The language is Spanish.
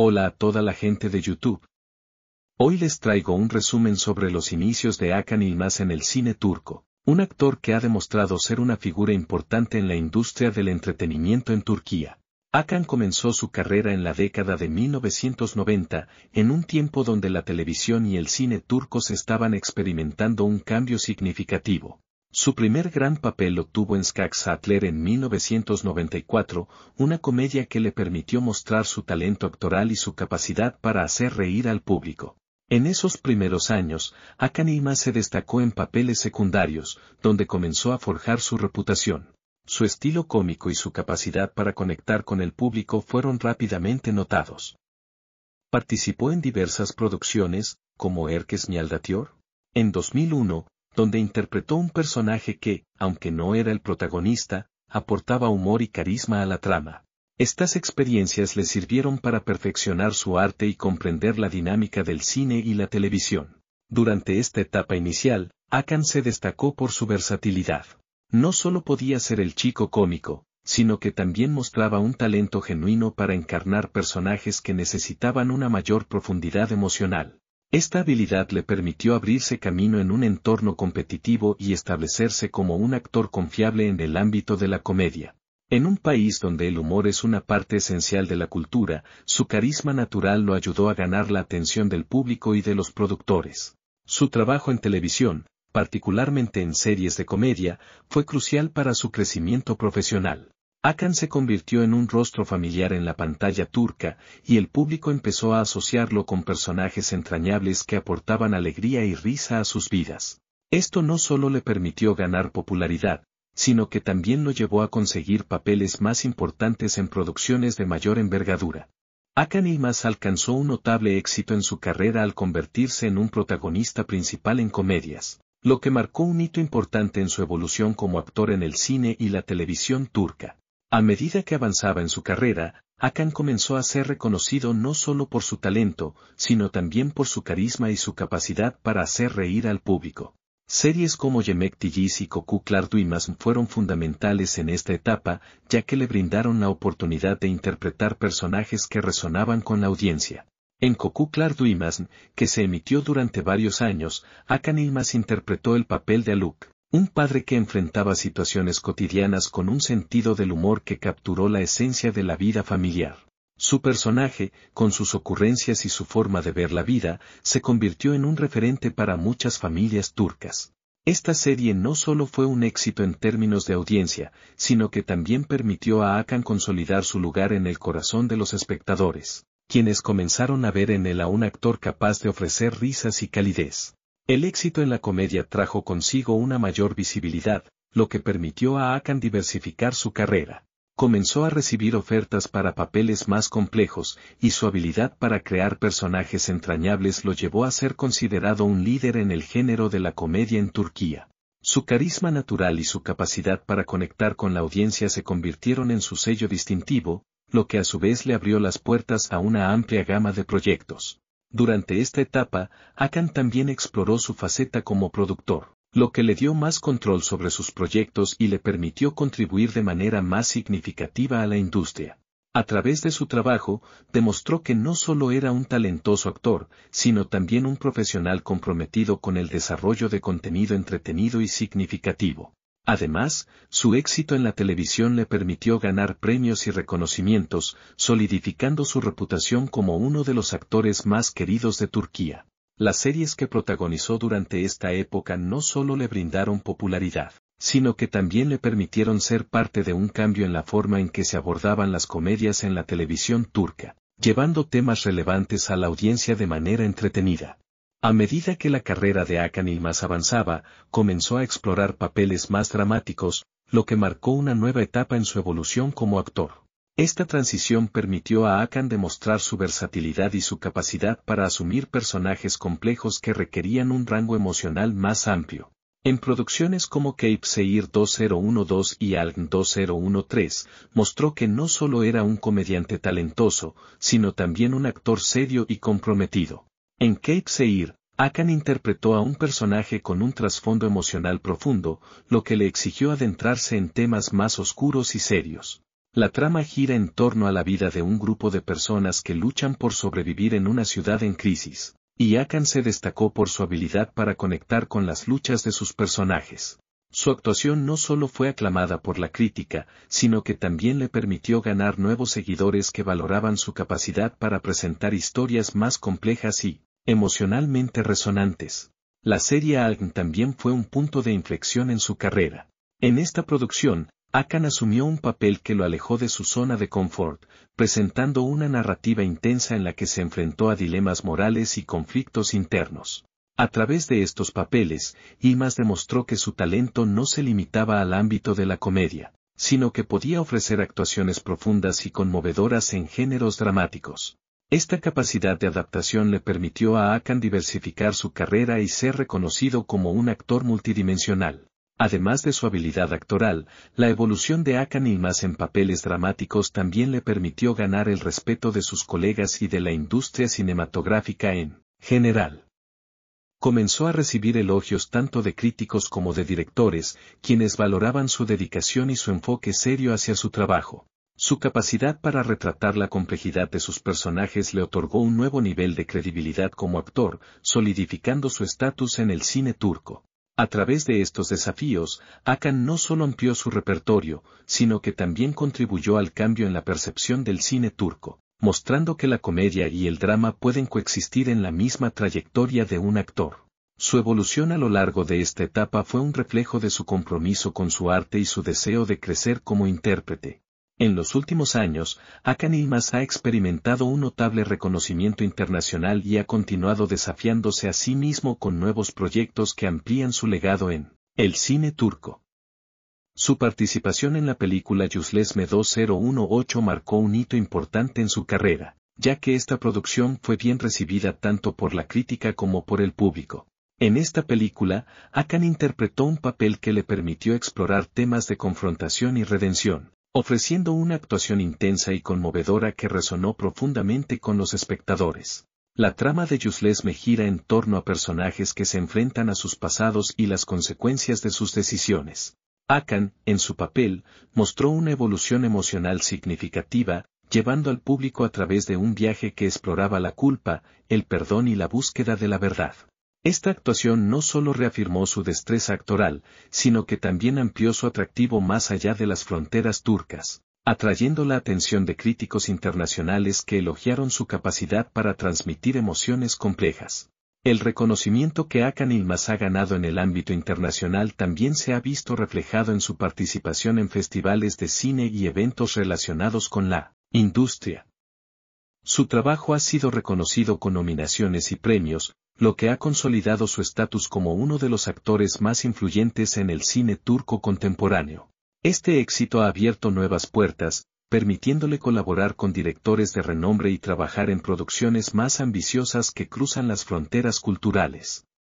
Hola a toda la gente de YouTube. Hoy les traigo un resumen sobre los inicios de Akan Yilmaz en el cine turco, un actor que ha demostrado ser una figura importante en la industria del entretenimiento en Turquía. Akan comenzó su carrera en la década de 1990, en un tiempo donde la televisión y el cine turcos estaban experimentando un cambio significativo. Su primer gran papel lo tuvo en Skag en 1994, una comedia que le permitió mostrar su talento actoral y su capacidad para hacer reír al público. En esos primeros años, Akanima se destacó en papeles secundarios, donde comenzó a forjar su reputación. Su estilo cómico y su capacidad para conectar con el público fueron rápidamente notados. Participó en diversas producciones, como Erkes Mialdatior. En 2001, donde interpretó un personaje que, aunque no era el protagonista, aportaba humor y carisma a la trama. Estas experiencias le sirvieron para perfeccionar su arte y comprender la dinámica del cine y la televisión. Durante esta etapa inicial, Akan se destacó por su versatilidad. No solo podía ser el chico cómico, sino que también mostraba un talento genuino para encarnar personajes que necesitaban una mayor profundidad emocional. Esta habilidad le permitió abrirse camino en un entorno competitivo y establecerse como un actor confiable en el ámbito de la comedia. En un país donde el humor es una parte esencial de la cultura, su carisma natural lo ayudó a ganar la atención del público y de los productores. Su trabajo en televisión, particularmente en series de comedia, fue crucial para su crecimiento profesional. Akan se convirtió en un rostro familiar en la pantalla turca, y el público empezó a asociarlo con personajes entrañables que aportaban alegría y risa a sus vidas. Esto no solo le permitió ganar popularidad, sino que también lo llevó a conseguir papeles más importantes en producciones de mayor envergadura. Akan Ilmaz alcanzó un notable éxito en su carrera al convertirse en un protagonista principal en comedias, lo que marcó un hito importante en su evolución como actor en el cine y la televisión turca. A medida que avanzaba en su carrera, Akan comenzó a ser reconocido no solo por su talento, sino también por su carisma y su capacidad para hacer reír al público. Series como Yemek Tigis y Koku Clarduimas fueron fundamentales en esta etapa, ya que le brindaron la oportunidad de interpretar personajes que resonaban con la audiencia. En Koku Duimas, que se emitió durante varios años, Akan Ilmas interpretó el papel de Aluk, un padre que enfrentaba situaciones cotidianas con un sentido del humor que capturó la esencia de la vida familiar. Su personaje, con sus ocurrencias y su forma de ver la vida, se convirtió en un referente para muchas familias turcas. Esta serie no solo fue un éxito en términos de audiencia, sino que también permitió a Akan consolidar su lugar en el corazón de los espectadores, quienes comenzaron a ver en él a un actor capaz de ofrecer risas y calidez. El éxito en la comedia trajo consigo una mayor visibilidad, lo que permitió a Akan diversificar su carrera. Comenzó a recibir ofertas para papeles más complejos, y su habilidad para crear personajes entrañables lo llevó a ser considerado un líder en el género de la comedia en Turquía. Su carisma natural y su capacidad para conectar con la audiencia se convirtieron en su sello distintivo, lo que a su vez le abrió las puertas a una amplia gama de proyectos. Durante esta etapa, Akan también exploró su faceta como productor, lo que le dio más control sobre sus proyectos y le permitió contribuir de manera más significativa a la industria. A través de su trabajo, demostró que no solo era un talentoso actor, sino también un profesional comprometido con el desarrollo de contenido entretenido y significativo. Además, su éxito en la televisión le permitió ganar premios y reconocimientos, solidificando su reputación como uno de los actores más queridos de Turquía. Las series que protagonizó durante esta época no solo le brindaron popularidad, sino que también le permitieron ser parte de un cambio en la forma en que se abordaban las comedias en la televisión turca, llevando temas relevantes a la audiencia de manera entretenida. A medida que la carrera de Akanil más avanzaba, comenzó a explorar papeles más dramáticos, lo que marcó una nueva etapa en su evolución como actor. Esta transición permitió a Akan demostrar su versatilidad y su capacidad para asumir personajes complejos que requerían un rango emocional más amplio. En producciones como Cape Seir 2012 y Algn 2013, mostró que no solo era un comediante talentoso, sino también un actor serio y comprometido. En Cape Seir, Akan interpretó a un personaje con un trasfondo emocional profundo, lo que le exigió adentrarse en temas más oscuros y serios. La trama gira en torno a la vida de un grupo de personas que luchan por sobrevivir en una ciudad en crisis, y Akan se destacó por su habilidad para conectar con las luchas de sus personajes. Su actuación no solo fue aclamada por la crítica, sino que también le permitió ganar nuevos seguidores que valoraban su capacidad para presentar historias más complejas y, emocionalmente resonantes. La serie Algn también fue un punto de inflexión en su carrera. En esta producción, Akan asumió un papel que lo alejó de su zona de confort, presentando una narrativa intensa en la que se enfrentó a dilemas morales y conflictos internos. A través de estos papeles, Imas demostró que su talento no se limitaba al ámbito de la comedia, sino que podía ofrecer actuaciones profundas y conmovedoras en géneros dramáticos. Esta capacidad de adaptación le permitió a Akan diversificar su carrera y ser reconocido como un actor multidimensional. Además de su habilidad actoral, la evolución de Akan y más en papeles dramáticos también le permitió ganar el respeto de sus colegas y de la industria cinematográfica en general. Comenzó a recibir elogios tanto de críticos como de directores, quienes valoraban su dedicación y su enfoque serio hacia su trabajo. Su capacidad para retratar la complejidad de sus personajes le otorgó un nuevo nivel de credibilidad como actor, solidificando su estatus en el cine turco. A través de estos desafíos, Akan no solo amplió su repertorio, sino que también contribuyó al cambio en la percepción del cine turco, mostrando que la comedia y el drama pueden coexistir en la misma trayectoria de un actor. Su evolución a lo largo de esta etapa fue un reflejo de su compromiso con su arte y su deseo de crecer como intérprete. En los últimos años, Akan Ilmas ha experimentado un notable reconocimiento internacional y ha continuado desafiándose a sí mismo con nuevos proyectos que amplían su legado en el cine turco. Su participación en la película Yuslesme 2018 marcó un hito importante en su carrera, ya que esta producción fue bien recibida tanto por la crítica como por el público. En esta película, Akan interpretó un papel que le permitió explorar temas de confrontación y redención, ofreciendo una actuación intensa y conmovedora que resonó profundamente con los espectadores. La trama de Yusles me gira en torno a personajes que se enfrentan a sus pasados y las consecuencias de sus decisiones. Akan, en su papel, mostró una evolución emocional significativa, llevando al público a través de un viaje que exploraba la culpa, el perdón y la búsqueda de la verdad. Esta actuación no solo reafirmó su destreza actoral, sino que también amplió su atractivo más allá de las fronteras turcas, atrayendo la atención de críticos internacionales que elogiaron su capacidad para transmitir emociones complejas. El reconocimiento que Akanilmas ha ganado en el ámbito internacional también se ha visto reflejado en su participación en festivales de cine y eventos relacionados con la industria. Su trabajo ha sido reconocido con nominaciones y premios, lo que ha consolidado su estatus como uno de los actores más influyentes en el cine turco contemporáneo. Este éxito ha abierto nuevas puertas, permitiéndole colaborar con directores de renombre y trabajar en producciones más ambiciosas que cruzan las fronteras culturales.